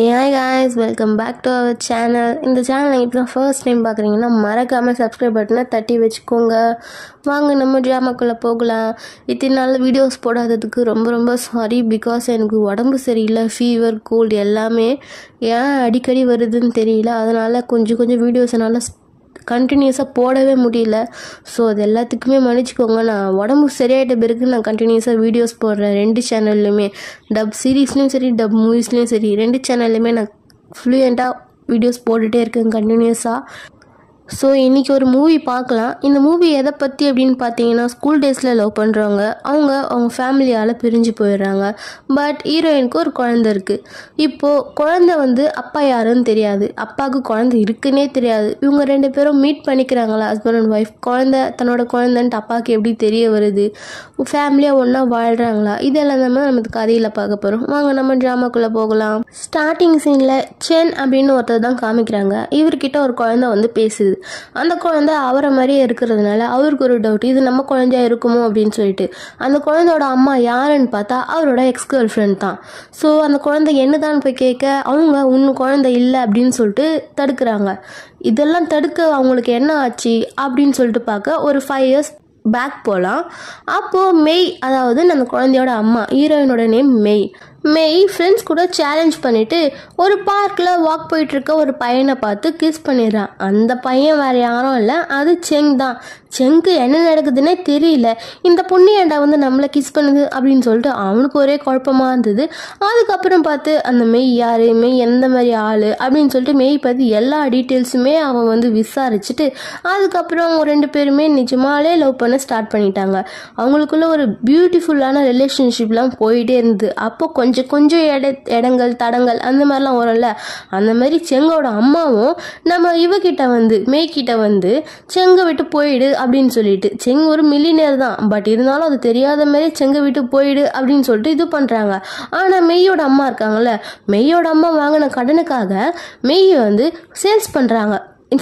AI guys welcome back to our channel இந்த சேனலை இப்போ தான் ஃபர்ஸ்ட் டைம் பார்க்குறீங்கன்னா மறக்காமல் சப்ஸ்கிரைப் பட்டனை தட்டி வச்சுக்கோங்க வாங்க நம்ம ட்ராமாக்குள்ளே போகலாம் இத்தனை நாள் வீடியோஸ் போடாததுக்கு ரொம்ப ரொம்ப சாரி பிகாஸ் எனக்கு உடம்பு சரியில்லை ஃபீவர் கோல்டு எல்லாமே ஏன் அடிக்கடி வருதுன்னு தெரியல அதனால் கொஞ்சம் கொஞ்சம் வீடியோஸ் என்னால் கண்டினியூஸாக போடவே முடியல ஸோ அது எல்லாத்துக்குமே மன்னிச்சிக்கோங்க நான் உடம்பு சரியாயிட்ட பிறகு நான் கண்டினியூஸாக வீடியோஸ் போடுறேன் ரெண்டு சேனல்லையுமே டப் சீரீஸ்லேயும் சரி டப் மூவிஸ்லேயும் சரி ரெண்டு சேனல்லையுமே நான் ஃப்ளூயண்ட்டாக வீடியோஸ் போட்டுகிட்டே இருக்கேன் கண்டினியூஸாக ஸோ இன்றைக்கி ஒரு மூவி பார்க்கலாம் இந்த மூவி எதை பற்றி அப்படின்னு பார்த்தீங்கன்னா ஸ்கூல் டேஸில் லவ் பண்ணுறவங்க அவங்க அவங்க ஃபேமிலியால் பிரிஞ்சு போயிடுறாங்க பட் ஹீரோயினுக்கு ஒரு குழந்த இருக்குது இப்போது குழந்த வந்து அப்பா யாருன்னு தெரியாது அப்பாவுக்கு குழந்த இருக்குன்னே தெரியாது இவங்க ரெண்டு பேரும் மீட் பண்ணிக்கிறாங்களா ஹஸ்பண்ட் அண்ட் ஒய்ஃப் குழந்த தன்னோட குழந்தைன்ட்டு அப்பாவுக்கு எப்படி தெரிய வருது ஃபேமிலியாக ஒன்றா வாழ்கிறாங்களா இதெல்லாம் நம்ம நமக்கு கதையில் பார்க்க போகிறோம் வாங்க நம்ம ட்ராமாக்குள்ளே போகலாம் ஸ்டார்டிங் சீனில் சென் அப்படின்னு ஒருத்தர் தான் காமிக்கிறாங்க இவர்கிட்ட ஒரு குழந்த வந்து பேசுது அந்த குழந்தை அவரை மாதிரியே இருக்கிறதுனால அவருக்கு ஒரு டவுட் இது நம்ம குழந்தையா இருக்குமோ அப்படின்னு சொல்லிட்டு அந்த குழந்தையோட அம்மா யாருன்னு பார்த்தா அவரோட எக்ஸ் கேர்ள் ஃப்ரெண்ட் தான் ஸோ அந்த குழந்தை என்னதான் போய் கேட்க அவங்க உன் குழந்தை இல்லை அப்படின்னு சொல்லிட்டு தடுக்கிறாங்க இதெல்லாம் தடுக்க அவங்களுக்கு என்ன ஆச்சு அப்படின்னு சொல்லிட்டு பார்க்க ஒரு ஃபைவ் இயர்ஸ் பேக் போகலாம் அப்போது மெய் அதாவது அந்த குழந்தையோட அம்மா ஹீரோயினோட நேம் மெய் மேய் ஃப்ரெண்ட்ஸ் கூட சேலஞ்ச் பண்ணிவிட்டு ஒரு பார்க்கில் வாக் போயிட்டுருக்க ஒரு பையனை பார்த்து கிஸ் பண்ணிடுறான் அந்த பையன் வேறு யாரும் இல்லை அது செங் தான் செங்கு என்ன நடக்குதுன்னே தெரியல இந்த புண்ணியாண்டா வந்து நம்மளை கிஸ் பண்ணுது அப்படின்னு சொல்லிட்டு அவனுக்கு ஒரே குழப்பமாக இருந்தது அதுக்கப்புறம் பார்த்து அந்த மெய் யார் மெய் எந்த மாதிரி ஆள் அப்படின்னு சொல்லிட்டு மெய் பார்த்து எல்லா டீட்டெயில்ஸுமே அவன் வந்து விசாரிச்சுட்டு அதுக்கப்புறம் அவங்க ரெண்டு பேருமே நிஜமாலே லவ் பண்ண ஸ்டார்ட் பண்ணிட்டாங்க அவங்களுக்குள்ள ஒரு பியூட்டிஃபுல்லான ரிலேஷன்ஷிப்லாம் போயிட்டே இருந்தது அப்போ கொஞ்சம் கொஞ்சம் கொஞ்சம் எட இடங்கள் தடங்கள் அந்த மாதிரிலாம் வரும்ல அந்த மாதிரி செங்கோட அம்மாவும் நம்ம இவகிட்ட வந்து மேய்கிட்ட வந்து செங்கை விட்டு போயிடு அப்படின்னு சொல்லிட்டு செங் ஒரு மில்லினியர் தான் பட் இருந்தாலும் அது தெரியாத மாதிரி செங்கை விட்டு போயிடு அப்படின்னு சொல்லிட்டு இது பண்ணுறாங்க ஆனால் மெய்யோட அம்மா இருக்காங்கல்ல மெய்யோட அம்மா வாங்கின கடனுக்காக மெய் வந்து சேல்ஸ் பண்ணுறாங்க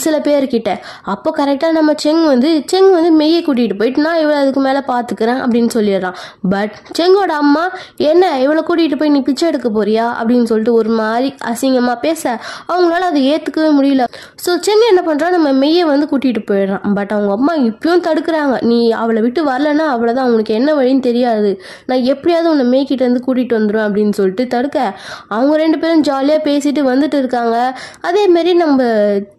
சில பேர்கிட்ட அப்போ கரெக்டாக நம்ம செங் வந்து செங் வந்து மெய்யை கூட்டிகிட்டு போயிட்டு நான் இவ்வளோ அதுக்கு மேலே பார்த்துக்கிறேன் அப்படின்னு சொல்லிடுறான் பட் செங்கோட அம்மா என்ன இவ்வளோ கூட்டிகிட்டு போய் நீ பிச்சை எடுக்க போறியா அப்படின்னு சொல்லிட்டு ஒரு மாதிரி அசிங்கமாக பேச அவங்களால அதை ஏற்றுக்கவே முடியல ஸோ செங் என்ன பண்ணுறான் நம்ம மெய்யை வந்து கூட்டிகிட்டு போயிடுறான் பட் அவங்க அம்மா இப்பயும் தடுக்கிறாங்க நீ அவளை விட்டு வரலன்னா அவ்வளோதான் அவங்களுக்கு என்ன வழின்னு தெரியாது நான் எப்படியாவது உன்னை மெய்கிட்ட வந்து கூட்டிகிட்டு வந்துடும் அப்படின்னு சொல்லிட்டு தடுக்க அவங்க ரெண்டு பேரும் ஜாலியாக பேசிட்டு வந்துட்டு இருக்காங்க அதேமாரி நம்ம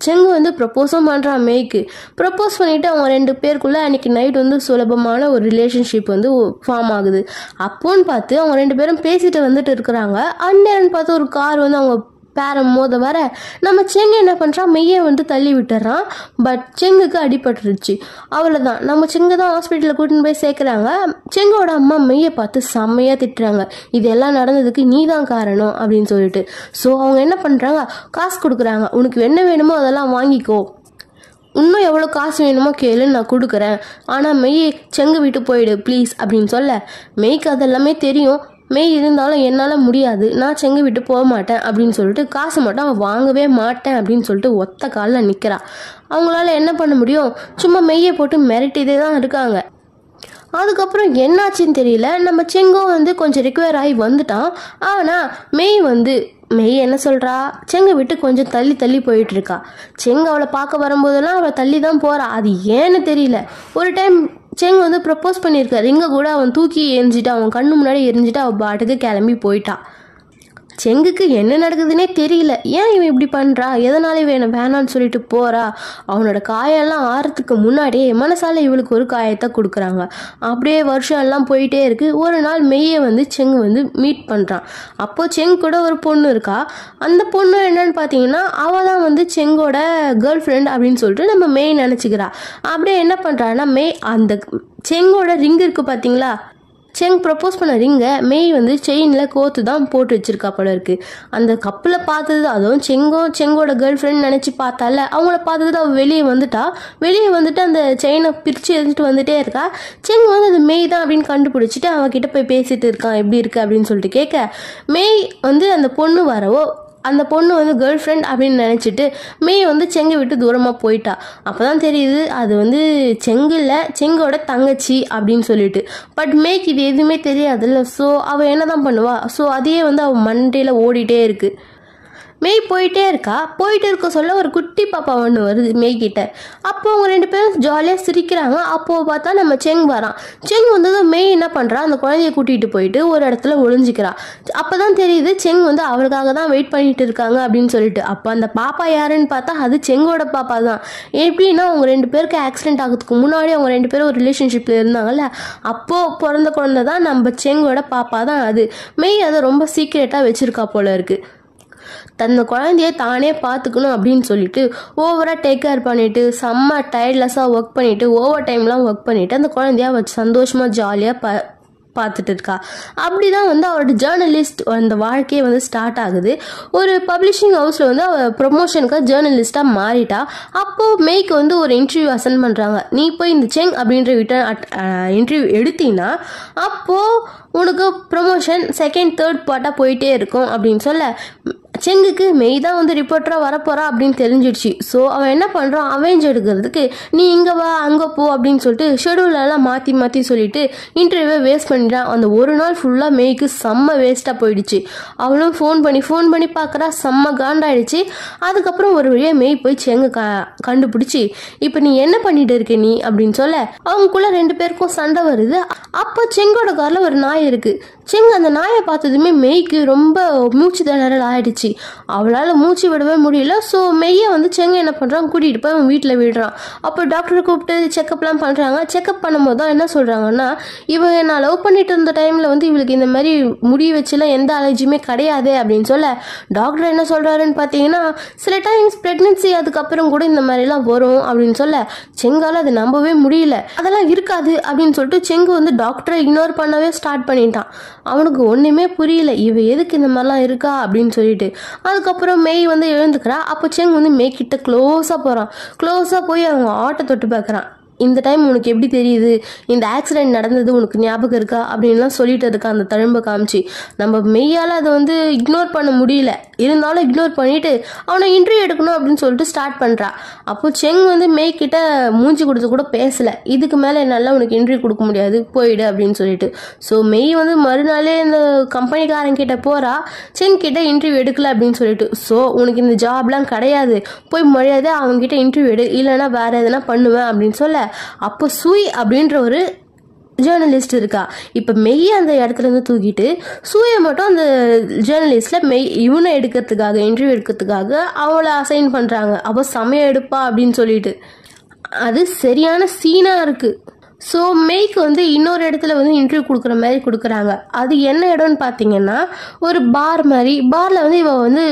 செங்கு வந்து வந்து ப்ரப்போஸும் பண்ணுறான் மேய்க்கு ப்ரப்போஸ் பண்ணிவிட்டு அவங்க ரெண்டு பேருக்குள்ளே அன்றைக்கி நைட் வந்து சுலபமான ஒரு ரிலேஷன்ஷிப் வந்து ஃபார்ம் ஆகுது அப்போன்னு பார்த்து அவங்க ரெண்டு பேரும் பேசிட்டு வந்துட்டு இருக்கிறாங்க அந்நேரம்னு பார்த்து ஒரு கார் வந்து அவங்க பேரம் மோத வர நம்ம செங்கு என்ன பண்ணுறான் மெய்யை வந்து தள்ளி விட்டுறான் பட் செங்குக்கு அடிபட்டுருச்சு அவ்வளோதான் நம்ம செங்கு தான் ஹாஸ்பிட்டலில் கூட்டின்னு போய் சேர்க்குறாங்க செங்கோட அம்மா மெய்யை பார்த்து செம்மையாக திட்டுறாங்க இதெல்லாம் நடந்ததுக்கு நீ தான் காரணம் அப்படின்னு சொல்லிட்டு ஸோ அவங்க என்ன பண்ணுறாங்க காசு கொடுக்குறாங்க உனக்கு என்ன வேணுமோ அதெல்லாம் வாங்கிக்கோ இன்னும் எவ்வளோ காசு வேணுமோ கேளுன்னு நான் கொடுக்குறேன் ஆனால் மெய்யை செங்கு விட்டு போயிடு ப்ளீஸ் அப்படின்னு சொல்ல மெய்க்கு அதெல்லாமே தெரியும் மெய் இருந்தாலும் என்னால் முடியாது நான் செங்கை விட்டு போக மாட்டேன் அப்படின்னு சொல்லிட்டு காசு மட்டும் அவன் வாங்கவே மாட்டேன் அப்படின்னு சொல்லிட்டு ஒத்த காலில் நிற்கிறா அவங்களால என்ன பண்ண முடியும் சும்மா மெய்யை போட்டு மிரட்டிதே தான் இருக்காங்க அதுக்கப்புறம் என்னாச்சுன்னு தெரியல நம்ம செங்கும் வந்து கொஞ்சம் ரிக்வயர் ஆகி வந்துட்டான் ஆனால் மெய் வந்து மெய் என்ன சொல்கிறா செங்கை விட்டு கொஞ்சம் தள்ளி தள்ளி இருக்கா செங்க அவளை பார்க்க வரும்போதெல்லாம் அவளை தள்ளி தான் போகிறா அது ஏன்னு தெரியல ஒரு டைம் செங் வந்து ப்ரப்போஸ் பண்ணியிருக்காரு இங்கே கூட அவன் தூக்கி எரிஞ்சிட்டு அவன் கண்ணு முன்னாடி எரிஞ்சிட்டு அவள் பாட்டுக்கு கிளம்பி போயிட்டான் செங்குக்கு என்ன நடக்குதுன்னே தெரியல ஏன் இவன் இப்படி பண்ணுறா எதனால இவன் வேணான்னு சொல்லிட்டு போகிறா அவனோட காயெல்லாம் ஆறதுக்கு முன்னாடியே மனசால் இவளுக்கு ஒரு காயத்தை கொடுக்குறாங்க அப்படியே வருஷம் எல்லாம் போயிட்டே இருக்கு ஒரு நாள் மெய்யை வந்து செங்கு வந்து மீட் பண்ணுறான் அப்போது செங்கு கூட ஒரு பொண்ணு இருக்கா அந்த பொண்ணு என்னன்னு பார்த்தீங்கன்னா அவள் தான் வந்து செங்கோட கேர்ள் ஃப்ரெண்ட் அப்படின்னு சொல்லிட்டு நம்ம மெய் நினைச்சுக்கிறா அப்படியே என்ன பண்ணுறான்னா மெய் அந்த செங்கோட ரிங் இருக்குது பார்த்தீங்களா செங் ப்ரப்போஸ் பண்ண ரிங்கை மெய் வந்து செயினில் கோத்து தான் போட்டு வச்சிருக்கா போல இருக்கு அந்த கப்பில் பார்த்தது அதுவும் செங்கும் செங்கோட கேர்ள் ஃப்ரெண்ட் நினச்சி பார்த்தால அவங்கள பார்த்தது அவள் வெளியே வந்துட்டா வெளியே வந்துட்டு அந்த செயினை பிரித்து எழுந்துட்டு வந்துட்டே இருக்கா செங் வந்து அது மெய் தான் அப்படின்னு கண்டுபிடிச்சிட்டு அவகிட்ட போய் பேசிட்டு இருக்கான் எப்படி இருக்கு அப்படின்னு சொல்லிட்டு கேட்க மெய் வந்து அந்த பொண்ணு வரவோ அந்த பொண்ணு வந்து கேர்ள் ஃப்ரெண்ட் அப்படின்னு நினச்சிட்டு மே வந்து செங்கை விட்டு தூரமாக போயிட்டா அப்போ தான் தெரியுது அது வந்து செங்கில் செங்கோட தங்கச்சி அப்படின்னு சொல்லிட்டு பட் மேக்கு இது எதுவுமே தெரியாதுல்ல ஸோ அவள் என்ன தான் பண்ணுவா ஸோ அதையே வந்து அவள் மண்டையில் ஓடிட்டே இருக்குது மெய் போயிட்டே இருக்கா போயிட்டு இருக்க சொல்ல ஒரு குட்டி பாப்பா ஒன்று வருது கிட்ட அப்போ அவங்க ரெண்டு பேரும் ஜாலியாக சிரிக்கிறாங்க அப்போது பார்த்தா நம்ம செங் வரான் செங் வந்ததும் மெய் என்ன பண்ணுறா அந்த குழந்தைய கூட்டிகிட்டு போயிட்டு ஒரு இடத்துல ஒளிஞ்சிக்கிறா அப்போ தான் தெரியுது செங் வந்து அவருக்காக தான் வெயிட் பண்ணிட்டு இருக்காங்க அப்படின்னு சொல்லிட்டு அப்போ அந்த பாப்பா யாருன்னு பார்த்தா அது செங்கோட பாப்பா தான் எப்படின்னா அவங்க ரெண்டு பேருக்கு ஆக்சிடென்ட் ஆகிறதுக்கு முன்னாடி அவங்க ரெண்டு பேரும் ஒரு ரிலேஷன்ஷிப்ல இருந்தாங்கல்ல அப்போது பிறந்த குழந்தை தான் நம்ம செங்கோட பாப்பா தான் அது மெய் அதை ரொம்ப சீக்கிரட்டா வச்சுருக்கா போல இருக்கு தன் குழந்தைய தானே பார்த்துக்கணும் அப்படின்னு சொல்லிட்டு ஓவராக டேக் கேர் பண்ணிவிட்டு செம்ம டயர்ட்லெஸ்ஸாக ஒர்க் பண்ணிவிட்டு ஓவர் டைம்லாம் ஒர்க் பண்ணிவிட்டு அந்த குழந்தைய வச்சு சந்தோஷமாக ஜாலியாக ப பார்த்துட்டு இருக்கா அப்படி தான் வந்து அவரோட ஜேர்னலிஸ்ட் அந்த வாழ்க்கையே வந்து ஸ்டார்ட் ஆகுது ஒரு பப்ளிஷிங் ஹவுஸில் வந்து அவள் ப்ரொமோஷனுக்காக ஜேர்னலிஸ்ட்டாக மாறிட்டா அப்போது மேய்க்கு வந்து ஒரு இன்டர்வியூ அசன் பண்ணுறாங்க நீ போய் இந்த செங் அப்படின்ற விட்ட அட் இன்டர்வியூ எடுத்தீங்கன்னா அப்போது உனக்கு ப்ரொமோஷன் செகண்ட் தேர்ட் பார்ட்டாக போயிட்டே இருக்கும் அப்படின்னு சொல்ல செங்குக்கு மெய் தான் வந்து ரிப்போர்ட்டராக வரப்போறா அப்படின்னு தெரிஞ்சிடுச்சு ஸோ அவன் என்ன பண்ணுறான் அவெஞ்ச் எடுக்கிறதுக்கு நீ இங்கே வா அங்கே போ அப்படின்னு சொல்லிட்டு ஷெடியூலெல்லாம் மாற்றி மாற்றி சொல்லிட்டு இன்டர்வியூவை வேஸ்ட் பண்ணிட்டான் அந்த ஒரு நாள் ஃபுல்லாக மெய்க்கு செம்ம வேஸ்ட்டாக போயிடுச்சு அவளும் ஃபோன் பண்ணி ஃபோன் பண்ணி பார்க்குறா செம்ம காண்டாயிடுச்சு அதுக்கப்புறம் ஒரு வழியாக மெய் போய் செங்கு க கண்டுபிடிச்சி இப்போ நீ என்ன பண்ணிட்டு இருக்க நீ அப்படின்னு சொல்ல அவங்களுக்குள்ள ரெண்டு பேருக்கும் சண்டை வருது அப்போ செங்கோட காரில் ஒரு நாய் இருக்குது செங்கு அந்த நாயை பார்த்ததுமே மெய்க்கு ரொம்ப மூச்சு திணறல் ஆயிடுச்சு அவளால் மூச்சு விடவே முடியல ஸோ மெய்யை வந்து செங்கு என்ன பண்ணுறான் கூட்டிகிட்டு போய் அவன் வீட்டில் விடுறான் அப்போ டாக்டரை கூப்பிட்டு செக்அப்லாம் பண்ணுறாங்க செக்அப் பண்ணும்போது தான் என்ன சொல்கிறாங்கன்னா இவன் நான் லவ் பண்ணிட்டு இருந்த டைமில் வந்து இவளுக்கு இந்த மாதிரி முடிய வச்சுலாம் எந்த அலர்ஜியுமே கிடையாது அப்படின்னு சொல்ல டாக்டர் என்ன சொல்கிறாருன்னு பார்த்தீங்கன்னா சில டைம்ஸ் ப்ரெக்னென்சி அதுக்கப்புறம் கூட இந்த மாதிரிலாம் வரும் அப்படின்னு சொல்ல செங்கால் அது நம்பவே முடியல அதெல்லாம் இருக்காது அப்படின்னு சொல்லிட்டு செங்கு வந்து டாக்டரை இக்னோர் பண்ணவே ஸ்டார்ட் பண்ணிட்டான் அவனுக்கு ஒன்றுமே புரியல இவ எதுக்கு இந்த மாதிரிலாம் இருக்கா அப்படின்னு சொல்லிட்டு அதுக்கப்புறம் மெய் வந்து எழுந்துக்கிறா அப்போ செங் வந்து மெய் கிட்ட க்ளோஸாக போகிறான் க்ளோஸாக போய் அவங்க ஆட்டை தொட்டு பார்க்குறான் இந்த டைம் உனக்கு எப்படி தெரியுது இந்த ஆக்சிடெண்ட் நடந்தது உனக்கு ஞாபகம் இருக்கா அப்படின்லாம் சொல்லிட்டு இருக்கா அந்த தழும்பை காமிச்சு நம்ம மெய்யால் அதை வந்து இக்னோர் பண்ண முடியல இருந்தாலும் இக்னோர் பண்ணிவிட்டு அவனை இன்டர்வியூ எடுக்கணும் அப்படின்னு சொல்லிட்டு ஸ்டார்ட் பண்றா அப்போது செங் வந்து மேய்கிட்ட மூஞ்சி கொடுத்து கூட பேசலை இதுக்கு மேலே என்னால் உனக்கு இன்டர்வியூ கொடுக்க முடியாது போயிடு அப்படின்னு சொல்லிட்டு ஸோ மெய் வந்து மறுநாளே இந்த கிட்ட போறா செங் கிட்ட இன்டர்வியூ எடுக்கல அப்படின்னு சொல்லிட்டு ஸோ உனக்கு இந்த ஜாப்லாம் கிடையாது போய் மரியாதை கிட்ட இன்டர்வியூ எடு இல்லைன்னா வேறு எதனா பண்ணுவேன் அப்படின்னு சொல்ல அப்போ சூய் அப்படின்ற ஒரு ஜேர்னலிஸ்ட் இருக்கா இப்போ மெய் அந்த இடத்துல இருந்து தூக்கிட்டு சூய மட்டும் அந்த ஜேர்னலிஸ்ட்டில் மெய் இவனை எடுக்கிறதுக்காக இன்டர்வியூ எடுக்கிறதுக்காக அவளை அசைன் பண்ணுறாங்க அப்போ சமயம் எடுப்பா அப்படின்னு சொல்லிட்டு அது சரியான சீனாக இருக்குது ஸோ மெய்க்கு வந்து இன்னொரு இடத்துல வந்து இன்டர்வியூ கொடுக்குற மாதிரி கொடுக்குறாங்க அது என்ன இடம்னு பார்த்தீங்கன்னா ஒரு பார் மாதிரி பாரில் வந்து இவள் வந்து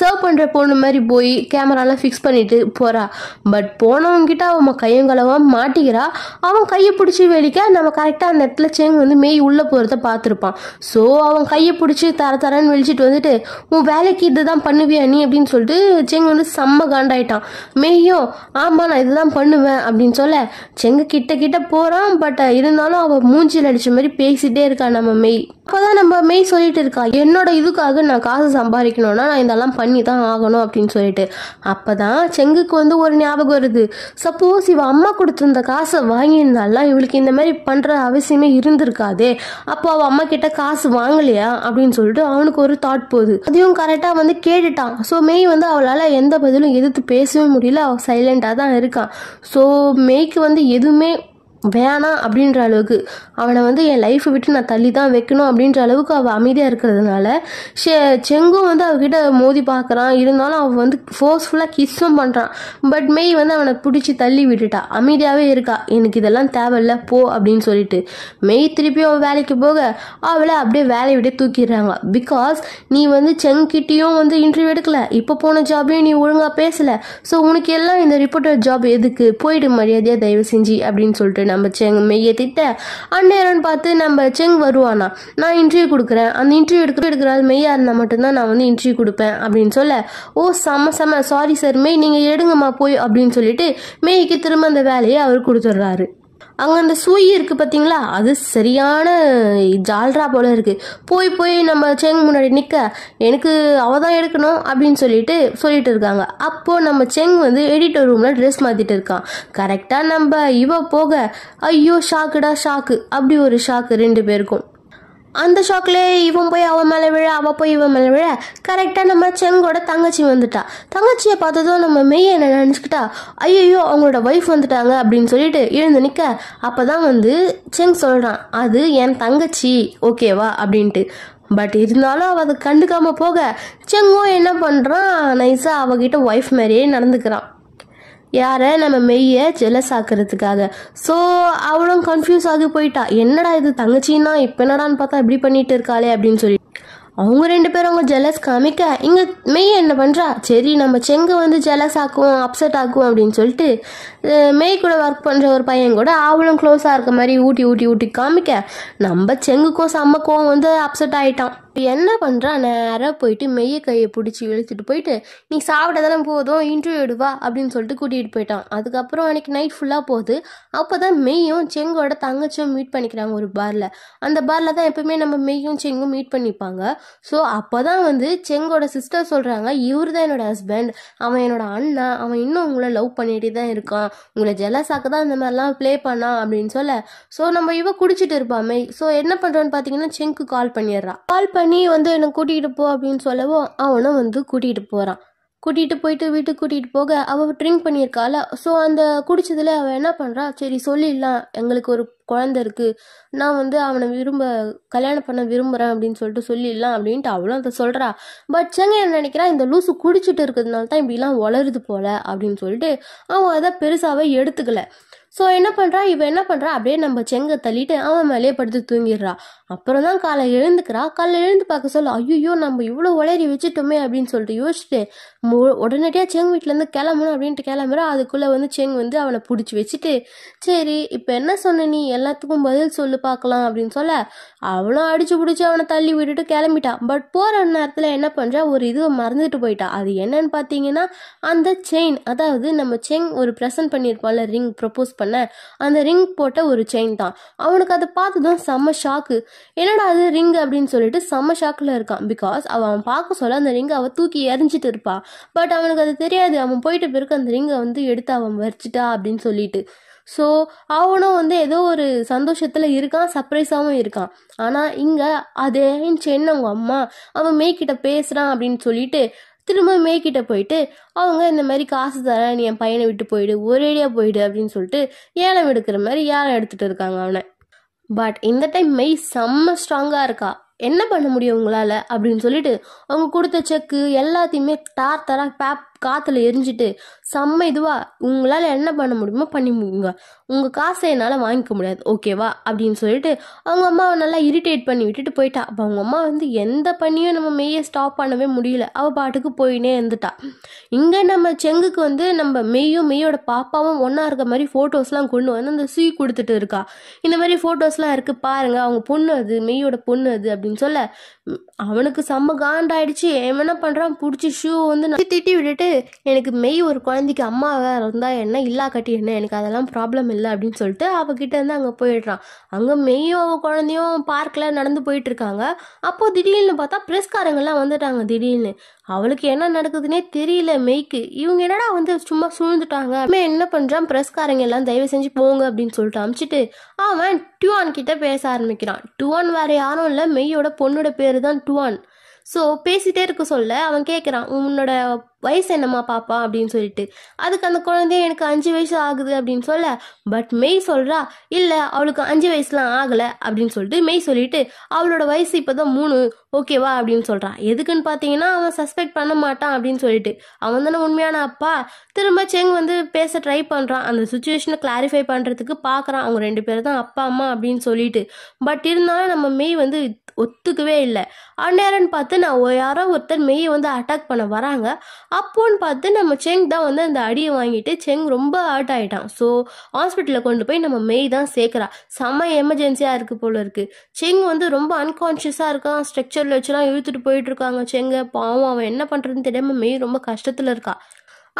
சர்வ் பண்ணுற பொண்ணு மாதிரி போய் கேமராலாம் ஃபிக்ஸ் பண்ணிட்டு போகிறா பட் போனவங்கிட்ட அவன் கையங்களவாக மாட்டிக்கிறா அவன் கையை பிடிச்சி வேடிக்க நம்ம கரெக்டாக அந்த இடத்துல சேங் வந்து மெய் உள்ளே போகிறத பார்த்துருப்பான் ஸோ அவன் கையை பிடிச்சி தர தரன்னு வெளிச்சிட்டு வந்துட்டு உன் வேலைக்கு இதுதான் பண்ணுவியா நீ அப்படின்னு சொல்லிட்டு செங் வந்து செம்ம காண்டாயிட்டான் மெய்யோ ஆமாம் நான் தான் பண்ணுவேன் அப்படின்னு சொல்ல செங்க கிட்ட கிட்ட போகிறான் பட் இருந்தாலும் அவள் மூஞ்சில் அடித்த மாதிரி பேசிகிட்டே இருக்கான் நம்ம மெய் அப்போதான் நம்ம மெய் சொல்லிட்டு இருக்கா என்னோட இதுக்காக நான் காசு சம்பாதிக்கணும்னா நான் இதெல்லாம் பண்ணி தான் ஆகணும் அப்படின்னு சொல்லிட்டு அப்போ தான் செங்குக்கு வந்து ஒரு ஞாபகம் வருது சப்போஸ் இவள் அம்மா கொடுத்துருந்த காசை வாங்கியிருந்தாலாம் இவளுக்கு இந்த மாதிரி பண்ணுற அவசியமே இருந்திருக்காதே அப்போ அவள் அம்மா கிட்ட காசு வாங்கலையா அப்படின்னு சொல்லிட்டு அவனுக்கு ஒரு தாட் போகுது அதையும் கரெக்டாக வந்து கேட்டுட்டான் ஸோ மெய் வந்து அவளால் எந்த பதிலும் எதிர்த்து பேசவே முடியல அவள் சைலண்டாக தான் இருக்கான் ஸோ மெய்க்கு வந்து எதுவுமே வேணாம் அப்படின்ற அளவுக்கு அவனை வந்து என் லைஃப்பை விட்டு நான் தள்ளி தான் வைக்கணும் அப்படின்ற அளவுக்கு அவள் அமைதியாக இருக்கிறதுனால ஷே செங்கும் வந்து அவகிட்ட மோதி பார்க்குறான் இருந்தாலும் அவள் வந்து ஃபோர்ஸ்ஃபுல்லாக கிஸ்ஸும் பண்ணுறான் பட் மெய் வந்து அவனை பிடிச்சி தள்ளி விட்டுட்டா அமைதியாகவே இருக்கா எனக்கு இதெல்லாம் தேவையில்ல போ அப்படின்னு சொல்லிட்டு மெய் திருப்பி அவன் வேலைக்கு போக அவளை அப்படியே வேலையை விட்டு தூக்கிடுறாங்க பிகாஸ் நீ வந்து செங்கிட்டையும் வந்து இன்டர்வியூ எடுக்கலை இப்போ போன ஜாபையும் நீ ஒழுங்காக பேசலை ஸோ உனக்கு எல்லாம் இந்த ரிப்போர்ட்டர் ஜாப் எதுக்கு போயிடு மரியாதையாக தயவு செஞ்சு அப்படின்னு சொல்லிட்டு நம்ம செங் மெய்யை திட்ட அந்நேரம் பார்த்து நம்ம செங் வருவானா நான் இன்டர்வியூ கொடுக்குறேன் அந்த இன்டர்வியூ எடுக்கிற எடுக்கிறாரு அது மெய்யாக இருந்தால் மட்டும்தான் நான் வந்து இன்டர்வியூ கொடுப்பேன் அப்படின்னு சொல்ல ஓ செம செம சாரி சார் மெய் நீங்கள் எடுங்கம்மா போய் அப்படின்னு சொல்லிட்டு மெய்க்கு திரும்ப அந்த வேலையை அவர் கொடுத்துட்றாரு அங்கே அந்த சூயி இருக்குது பார்த்தீங்களா அது சரியான ஜால்ரா போல் இருக்குது போய் போய் நம்ம சேங் முன்னாடி நிற்க எனக்கு அவள் தான் எடுக்கணும் அப்படின்னு சொல்லிட்டு சொல்லிட்டு இருக்காங்க அப்போது நம்ம செங் வந்து எடிட்டர் ரூமில் ட்ரெஸ் மாற்றிட்டு இருக்கான் கரெக்டாக நம்ம இவ போக ஐயோ ஷாக்குடா ஷாக்கு அப்படி ஒரு ஷாக்கு ரெண்டு பேருக்கும் அந்த ஷாக்கில் இவன் போய் அவன் மேலே விழ அவள் போய் இவன் மேலே விழ கரெக்டாக நம்ம செங்கோட தங்கச்சி வந்துட்டா தங்கச்சியை பார்த்ததும் நம்ம மெய்ய என்ன நினச்சிக்கிட்டா ஐயோ அவங்களோட ஒய்ஃப் வந்துட்டாங்க அப்படின்னு சொல்லிட்டு எழுந்து நிற்க அப்போ தான் வந்து செங் சொல்கிறான் அது என் தங்கச்சி ஓகேவா அப்படின்ட்டு பட் இருந்தாலும் அவள் அதை கண்டுக்காமல் போக செங்கோ என்ன பண்ணுறான் நைஸாக அவகிட்ட ஒய்ஃப் மாதிரியே நடந்துக்கிறான் யாரை நம்ம மெய்யை ஜெலஸ் ஆக்கிறதுக்காக ஸோ அவளும் கன்ஃபியூஸ் ஆகி போயிட்டா என்னடா இது தங்கச்சின்னா இப்போ என்னடான்னு பார்த்தா இப்படி பண்ணிட்டு இருக்காளே அப்படின்னு சொல்லி அவங்க ரெண்டு பேரும் அவங்க ஜெலஸ் காமிக்க இங்கே மெய் என்ன பண்ணுறா சரி நம்ம செங்கை வந்து ஜெலஸ் ஆக்குவோம் அப்செட் ஆக்குவோம் அப்படின்னு சொல்லிட்டு மெய் கூட ஒர்க் பண்ணுற ஒரு பையன் கூட அவளும் க்ளோஸாக இருக்க மாதிரி ஊட்டி ஊட்டி ஊட்டி காமிக்க நம்ம செங்குக்கும் சம்மக்கும் வந்து அப்செட் ஆகிட்டான் என்ன பண்ணுறா நேராக போயிட்டு மெய்ய கையை பிடிச்சி இழுத்துட்டு போயிட்டு நீ சாப்பிட்டதெல்லாம் போதும் இன்டர்வியூ எடுவா அப்படின்னு சொல்லிட்டு கூட்டிகிட்டு போயிட்டான் அதுக்கப்புறம் அன்றைக்கி நைட் ஃபுல்லாக போகுது அப்போ தான் மெய்யும் செங்கோட தங்கச்சியும் மீட் பண்ணிக்கிறாங்க ஒரு பாரில் அந்த பாரில் தான் எப்போவுமே நம்ம மெய்யும் செங்கும் மீட் பண்ணிப்பாங்க ஸோ அப்போ தான் வந்து செங்கோட சிஸ்டர் சொல்கிறாங்க இவர் தான் என்னோட ஹஸ்பண்ட் அவன் என்னோட அண்ணன் அவன் இன்னும் உங்களை லவ் பண்ணிகிட்டே தான் இருக்கான் உங்களை ஜெலஸாக்க தான் இந்த மாதிரிலாம் ப்ளே பண்ணான் அப்படின்னு சொல்ல ஸோ நம்ம இவ குடிச்சிட்டு இருப்பாமே ஸோ என்ன பண்ணுறோன்னு பார்த்தீங்கன்னா செங்கு கால் பண்ணிடுறான் கால் பண்ணி நீ வந்து என்னை கூட்டிகிட்டு போ அப்படின்னு சொல்லவோ அவனும் வந்து கூட்டிகிட்டு போகிறான் கூட்டிகிட்டு போயிட்டு வீட்டுக்கு கூட்டிகிட்டு போக அவள் ட்ரிங்க் பண்ணியிருக்காள் ஸோ அந்த குடிச்சதில் அவள் என்ன பண்ணுறா சரி சொல்லிடலாம் எங்களுக்கு ஒரு குழந்த இருக்குது நான் வந்து அவனை விரும்ப கல்யாணம் பண்ண விரும்புகிறேன் அப்படின்னு சொல்லிட்டு சொல்லிடலாம் அப்படின்ட்டு அவளும் அதை சொல்கிறா பட் செங்க என்ன நினைக்கிறான் இந்த லூஸு குடிச்சிட்டு இருக்கிறதுனால தான் இப்படிலாம் வளருது போல அப்படின்னு சொல்லிட்டு அவன் அதை பெருசாகவே எடுத்துக்கலை ஸோ என்ன பண்ணுறா இவன் என்ன பண்ணுறா அப்படியே நம்ம செங்கை தள்ளிட்டு அவன் மேலேயே படுத்து தூங்கிடுறா அப்புறம் தான் காலை எழுந்துக்கிறா காலை எழுந்து பார்க்க சொல்ல ஐயோ நம்ம இவ்வளோ உளறி வச்சுட்டோமே அப்படின்னு சொல்லிட்டு யோசிச்சுட்டு உடனடியாக செங் வீட்டிலேருந்து கிளம்பணும் அப்படின்ட்டு கிளம்புறா அதுக்குள்ளே வந்து செங் வந்து அவனை பிடிச்சி வச்சுட்டு சரி இப்போ என்ன சொன்ன நீ எல்லாத்துக்கும் பதில் சொல்லு பார்க்கலாம் அப்படின்னு சொல்ல அவனும் அடிச்சு பிடிச்சி அவனை தள்ளி விட்டுட்டு கிளம்பிட்டான் பட் போகிற நேரத்தில் என்ன பண்ணுறா ஒரு இது மறந்துட்டு போயிட்டா அது என்னன்னு பார்த்தீங்கன்னா அந்த செயின் அதாவது நம்ம செங் ஒரு ப்ரெசன்ட் பண்ணியிருப்பான்ல ரிங் ப்ரப்போஸ் பண்ணி இருப்பல்ல அந்த ரிங் போட்ட ஒரு செயின் தான் அவனுக்கு அதை பார்த்ததும் செம்ம ஷாக்கு என்னடா அது ரிங் அப்படின்னு சொல்லிட்டு செம்ம ஷாக்கில் இருக்கான் பிகாஸ் அவன் பார்க்க சொல்ல அந்த ரிங்கை அவள் தூக்கி எரிஞ்சிட்டு இருப்பாள் பட் அவனுக்கு அது தெரியாது அவன் போயிட்டு பிறகு அந்த ரிங்கை வந்து எடுத்து அவன் வரிச்சிட்டா அப்படின்னு சொல்லிட்டு ஸோ அவனும் வந்து ஏதோ ஒரு சந்தோஷத்தில் இருக்கான் சர்ப்ரைஸாகவும் இருக்கான் ஆனால் இங்கே அதே சென்னை அவங்க அம்மா அவன் மேய்கிட்ட பேசுகிறான் அப்படின்னு சொல்லிட்டு திரும்ப மேய்கிட்ட போயிட்டு அவங்க இந்த மாதிரி காசு தரேன் என் பையனை விட்டு போயிடு ஒரேடியாக போயிடு அப்படின்னு சொல்லிட்டு ஏலம் எடுக்கிற மாதிரி ஏலம் எடுத்துகிட்டு இருக்காங்க அவனை பட் இந்த டைம் மெய் செம்ம ஸ்ட்ராங்காக இருக்கா என்ன பண்ண முடியும் உங்களால் அப்படின்னு சொல்லிட்டு அவங்க கொடுத்த செக்கு எல்லாத்தையுமே தார் தரா பேப் காற்றுல எரிஞ்சிட்டு செம்ம இதுவா உங்களால் என்ன பண்ண முடியுமோ பண்ணி முடியுங்க உங்கள் காசை என்னால் வாங்கிக்க முடியாது ஓகேவா அப்படின்னு சொல்லிட்டு அவங்க அம்மாவை நல்லா இரிட்டேட் பண்ணி விட்டுட்டு போயிட்டா அப்போ அவங்க அம்மா வந்து எந்த பண்ணியும் நம்ம மெய்ய ஸ்டாப் பண்ணவே முடியல அவள் பாட்டுக்கு போயினே இருந்துட்டா இங்கே நம்ம செங்குக்கு வந்து நம்ம மெய்யும் மெய்யோட பாப்பாவும் ஒன்றா இருக்க மாதிரி ஃபோட்டோஸ்லாம் கொண்டு வந்து அந்த சுய் கொடுத்துட்டு இருக்கா இந்த மாதிரி ஃபோட்டோஸ்லாம் இருக்குது பாருங்க அவங்க பொண்ணு அது மெய்யோட பொண்ணு அது அப்படின்னு சொல்ல அவனுக்கு செம்ம காண்டாயிடுச்சு என்ன பண்ணுறான் பிடிச்சி ஷூ வந்து திட்டி விட்டுட்டு எனக்கு மெய் ஒரு குழந்தைக்கு வேறு இருந்தால் என்ன இல்லா கட்டி என்ன எனக்கு அதெல்லாம் ப்ராப்ளம் இல்லை அப்படின்னு சொல்லிட்டு அவகிட்ட இருந்து அங்கே போயிடுறான் அங்கே மெய்யும் குழந்தையும் பார்க்கில் நடந்து போயிட்டுருக்காங்க அப்போது திடீர்னு பார்த்தா ப்ரெஸ்காரங்கள்லாம் வந்துட்டாங்க திடீர்னு அவளுக்கு என்ன நடக்குதுன்னே தெரியல மெய்க்கு இவங்க என்னடா வந்து சும்மா சூழ்ந்துட்டாங்க அவன் என்ன பண்ணுறான் ப்ரெஸ்காரங்க எல்லாம் தயவு செஞ்சு போங்க அப்படின்னு சொல்லிட்டு அமிச்சிட்டு அவன் டுவான் கிட்ட பேச ஆரம்பிக்கிறான் டுவான் வேற யாரும் இல்லை மெய்யோட பொண்ணோட பேர் தான் டுவான் ஸோ பேசிட்டே இருக்க சொல்ல அவன் கேட்குறான் உன்னோட வயசு என்னம்மா பாப்பா அப்படின்னு சொல்லிட்டு அதுக்கு அந்த குழந்தைய எனக்கு அஞ்சு வயசு ஆகுது அப்படின்னு சொல்ல பட் மெய் சொல்கிறா இல்லை அவளுக்கு அஞ்சு வயசுலாம் ஆகலை அப்படின்னு சொல்லிட்டு மெய் சொல்லிட்டு அவளோட வயசு இப்போ தான் மூணு ஓகேவா அப்படின்னு சொல்கிறான் எதுக்குன்னு பார்த்தீங்கன்னா அவன் சஸ்பெக்ட் பண்ண மாட்டான் அப்படின்னு சொல்லிட்டு அவன் தானே உண்மையான அப்பா திரும்ப செங் வந்து பேச ட்ரை பண்ணுறான் அந்த சுச்சுவேஷனை கிளாரிஃபை பண்ணுறதுக்கு பார்க்குறான் அவங்க ரெண்டு பேரும் தான் அப்பா அம்மா அப்படின்னு சொல்லிட்டு பட் இருந்தாலும் நம்ம மெய் வந்து ஒத்துக்கவே இல்லை அந்நேரம்னு பார்த்து நான் யாரோ ஒருத்தர் மெய்யை வந்து அட்டாக் பண்ண வராங்க அப்போன்னு பார்த்து நம்ம செங் தான் வந்து அந்த அடியை வாங்கிட்டு செங் ரொம்ப ஆர்ட் ஆகிட்டான் ஸோ ஹாஸ்பிட்டலில் கொண்டு போய் நம்ம மெய் தான் சேர்க்குறா செம்ம எமர்ஜென்சியாக இருக்குது போல இருக்குது செங் வந்து ரொம்ப அன்கான்ஷியஸாக இருக்கான் ஸ்ட்ரக்சரில் வச்சுலாம் இழுத்துட்டு போயிட்டுருக்காங்க செங்கை பாவம் அவன் என்ன பண்ணுறதுன்னு தெரியாமல் மெய் ரொம்ப கஷ்டத்தில் இருக்கா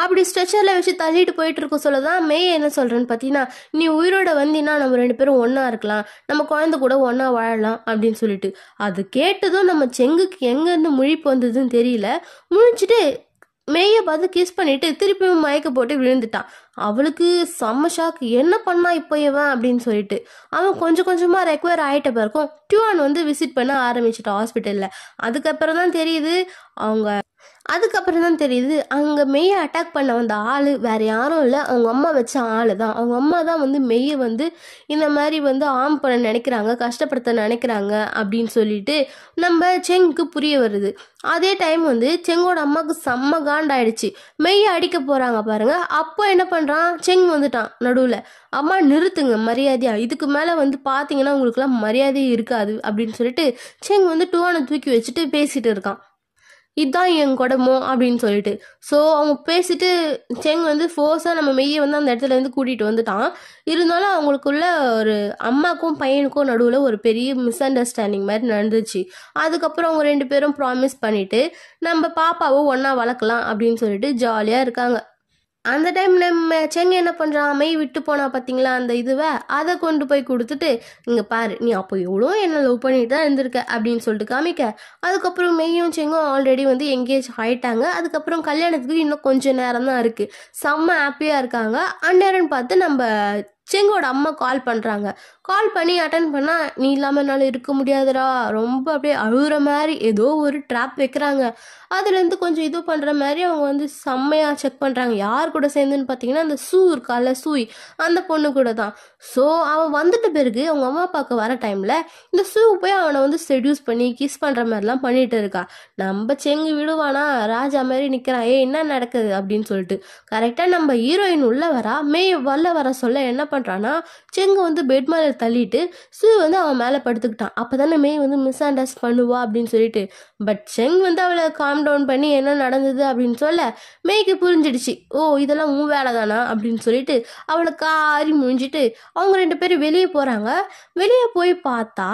அப்படி ஸ்ட்ரெச்சரில் வச்சு தள்ளிட்டு போயிட்டு இருக்க சொல்ல தான் மெய் என்ன சொல்கிறேன்னு பார்த்தீங்கன்னா நீ உயிரோட வந்தீங்கன்னா நம்ம ரெண்டு பேரும் ஒன்றா இருக்கலாம் நம்ம குழந்தை கூட ஒன்றா வாழலாம் அப்படின்னு சொல்லிட்டு அது கேட்டதும் நம்ம செங்குக்கு எங்கேருந்து முழிப்பு வந்ததுன்னு தெரியல முழிச்சிட்டு மேயை பார்த்து கிஸ் பண்ணிட்டு திருப்பியும் மயக்க போட்டு விழுந்துட்டான் அவளுக்கு செம்ம ஷாக் என்ன பண்ணா இப்போ இவன் அப்படின்னு சொல்லிட்டு அவன் கொஞ்சம் கொஞ்சமாக ரெக்வயர் ஆகிட்ட பிறக்கும் டியூன் வந்து விசிட் பண்ண ஆரம்பிச்சிட்டான் ஹாஸ்பிட்டலில் அதுக்கப்புறம் தான் தெரியுது அவங்க அதுக்கப்புறம் தான் தெரியுது அங்கே மெய்யை அட்டாக் பண்ண வந்த ஆள் வேறு யாரும் இல்லை அவங்க அம்மா வச்ச ஆள் தான் அவங்க அம்மா தான் வந்து மெய்யை வந்து இந்த மாதிரி வந்து ஆம் பண்ண நினைக்கிறாங்க கஷ்டப்படுத்த நினைக்கிறாங்க அப்படின்னு சொல்லிட்டு நம்ம செங்குக்கு புரிய வருது அதே டைம் வந்து செங்கோட அம்மாவுக்கு செம்ம காண்டாயிடுச்சு மெய்யை அடிக்க போகிறாங்க பாருங்கள் அப்போ என்ன பண்ணுறான் செங் வந்துட்டான் நடுவில் அம்மா நிறுத்துங்க மரியாதையாக இதுக்கு மேலே வந்து பார்த்தீங்கன்னா உங்களுக்குலாம் மரியாதையே இருக்காது அப்படின்னு சொல்லிட்டு செங் வந்து டூவானை தூக்கி வச்சுட்டு பேசிகிட்டு இருக்கான் இதுதான் என் குடமோ அப்படின்னு சொல்லிட்டு ஸோ அவங்க பேசிட்டு செங் வந்து ஃபோர்ஸாக நம்ம மெய்யை வந்து அந்த இடத்துல இருந்து கூட்டிகிட்டு வந்துட்டான் இருந்தாலும் அவங்களுக்குள்ள ஒரு அம்மாக்கும் பையனுக்கும் நடுவில் ஒரு பெரிய மிஸ் அண்டர்ஸ்டாண்டிங் மாதிரி நடந்துச்சு அதுக்கப்புறம் அவங்க ரெண்டு பேரும் ப்ராமிஸ் பண்ணிவிட்டு நம்ம பாப்பாவும் ஒன்றா வளர்க்கலாம் அப்படின்னு சொல்லிட்டு ஜாலியாக இருக்காங்க அந்த டைம் நம்ம செங்க என்ன பண்ணுறான் மெய் விட்டு போனா பார்த்தீங்களா அந்த இதுவை அதை கொண்டு போய் கொடுத்துட்டு இங்கே பாரு நீ அப்போ எவ்வளோ என்ன லவ் பண்ணிட்டு தான் இருந்திருக்க அப்படின்னு சொல்லிட்டு காமிக்க அதுக்கப்புறம் மெய்யும் செங்கும் ஆல்ரெடி வந்து எங்கேஜ் ஆயிட்டாங்க அதுக்கப்புறம் கல்யாணத்துக்கு இன்னும் கொஞ்சம் நேரம் தான் இருக்குது செம்ம ஹாப்பியாக இருக்காங்க அந்நேரம் பார்த்து நம்ம செங்கோட அம்மா கால் பண்ணுறாங்க கால் பண்ணி அட்டன் பண்ணால் நீ இல்லாமல் என்னால் இருக்க முடியாதுடா ரொம்ப அப்படியே அழுகிற மாதிரி ஏதோ ஒரு ட்ராப் வைக்கிறாங்க அதுலேருந்து கொஞ்சம் இது பண்ணுற மாதிரி அவங்க வந்து செம்மையாக செக் பண்ணுறாங்க யார் கூட சேர்ந்துன்னு பார்த்தீங்கன்னா அந்த சூ இருக்கால சூய் அந்த பொண்ணு கூட தான் ஸோ அவன் வந்துட்ட பிறகு அவங்க அம்மா அப்பாவுக்கு வர டைமில் இந்த சூ போய் அவனை வந்து செடியூஸ் பண்ணி கிஸ் பண்ணுற மாதிரிலாம் பண்ணிகிட்டு இருக்கா நம்ம செங்கு விடுவானா ராஜா மாதிரி நிற்கிறான் ஏ என்ன நடக்குது அப்படின்னு சொல்லிட்டு கரெக்டாக நம்ம ஹீரோயின் உள்ள வரா மே வல்ல வர சொல்ல என்ன பண்ணுறான்னா செங்கு வந்து பெட் மேலே சேரை தள்ளிட்டு சூ வந்து அவன் மேலே படுத்துக்கிட்டான் அப்போ தானே மே வந்து மிஸ் அண்டர்ஸ் பண்ணுவா அப்படின்னு சொல்லிட்டு பட் செங் வந்து அவளை காம் டவுன் பண்ணி என்ன நடந்தது அப்படின்னு சொல்ல மேய்க்கு புரிஞ்சிடுச்சு ஓ இதெல்லாம் உன் வேலை தானா அப்படின்னு சொல்லிட்டு அவளை காரி முடிஞ்சிட்டு அவங்க ரெண்டு பேரும் வெளியே போகிறாங்க வெளியே போய் பார்த்தா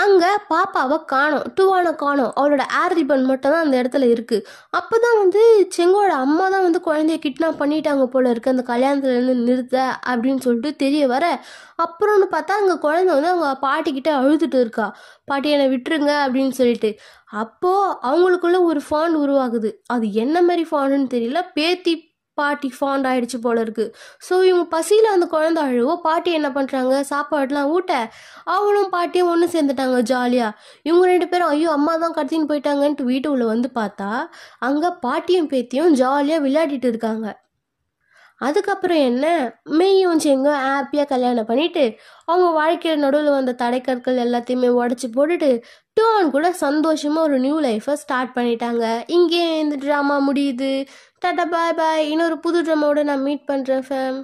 அங்கே பாப்பாவை காணும் டூவானை காணும் அவளோட ஏர் ரிபன் மட்டும் தான் அந்த இடத்துல இருக்குது அப்போ தான் வந்து செங்கோட அம்மா தான் வந்து குழந்தைய கிட்னாப் பண்ணிட்டாங்க போல இருக்கு அந்த கல்யாணத்துலேருந்து நிறுத்த அப்படின்னு சொல்லிட்டு தெரிய வர அப்புறம்னு பார்த்தா அங்கே குழந்தை வந்து அவங்க பாட்டிக்கிட்ட அழுதுட்டு இருக்கா பாட்டி என்னை விட்டுருங்க அப்படின்னு சொல்லிட்டு அப்போது அவங்களுக்குள்ள ஒரு ஃபாண்ட் உருவாகுது அது என்ன மாதிரி ஃபாண்டுன்னு தெரியல பேத்தி பாட்டி ஃபாண்ட் ஆயிடுச்சு போல இருக்குது ஸோ இவங்க பசியில் அந்த குழந்தை அழுவோ பாட்டி என்ன பண்ணுறாங்க சாப்பாடுலாம் ஊட்ட அவளும் பாட்டியும் ஒன்று சேர்ந்துட்டாங்க ஜாலியாக இவங்க ரெண்டு பேரும் ஐயோ அம்மா தான் கடத்தின்னு போயிட்டாங்கன்ட்டு வீட்டு உள்ளே வந்து பார்த்தா அங்கே பாட்டியும் பேத்தியும் ஜாலியாக விளையாடிட்டு இருக்காங்க அதுக்கப்புறம் என்ன மெய்யும் செங்கும் ஹாப்பியாக கல்யாணம் பண்ணிவிட்டு அவங்க வாழ்க்கையில் நடுவில் வந்த தடைக்கற்கள் எல்லாத்தையுமே உடச்சி போட்டுட்டு டோன் கூட சந்தோஷமாக ஒரு நியூ லைஃப்பை ஸ்டார்ட் பண்ணிட்டாங்க இங்கே இந்த ட்ராமா முடியுது டாட்டா பாய் பாய் இன்னொரு புது ட்ராமாவோட நான் மீட் பண்ணுறேன் ஃபேம்